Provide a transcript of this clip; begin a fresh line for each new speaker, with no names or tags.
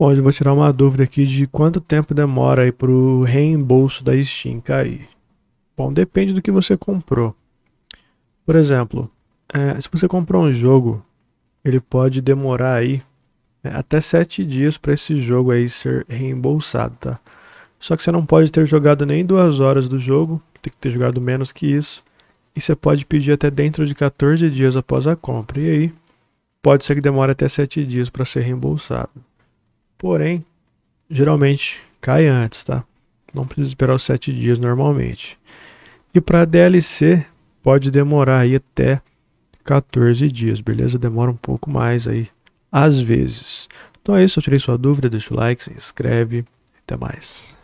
Hoje eu vou tirar uma dúvida aqui de quanto tempo demora aí para o reembolso da Steam cair. Bom, depende do que você comprou. Por exemplo, é, se você comprou um jogo, ele pode demorar aí é, até 7 dias para esse jogo aí ser reembolsado, tá? Só que você não pode ter jogado nem duas horas do jogo, tem que ter jogado menos que isso. E você pode pedir até dentro de 14 dias após a compra. E aí, pode ser que demore até 7 dias para ser reembolsado. Porém, geralmente cai antes, tá? Não precisa esperar os 7 dias normalmente. E para DLC, pode demorar aí até 14 dias, beleza? Demora um pouco mais aí, às vezes. Então é isso, eu tirei sua dúvida, deixa o like, se inscreve, até mais.